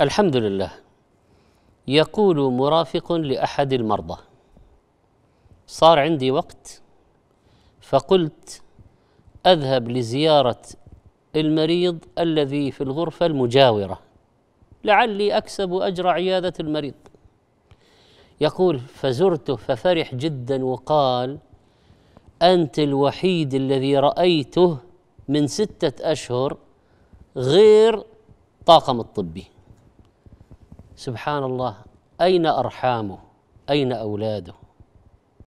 الحمد لله يقول مرافق لاحد المرضى صار عندي وقت فقلت اذهب لزياره المريض الذي في الغرفه المجاوره لعلي اكسب اجر عياده المريض يقول فزرته ففرح جدا وقال انت الوحيد الذي رايته من سته اشهر غير طاقم الطبي سبحان الله أين أرحامه أين أولاده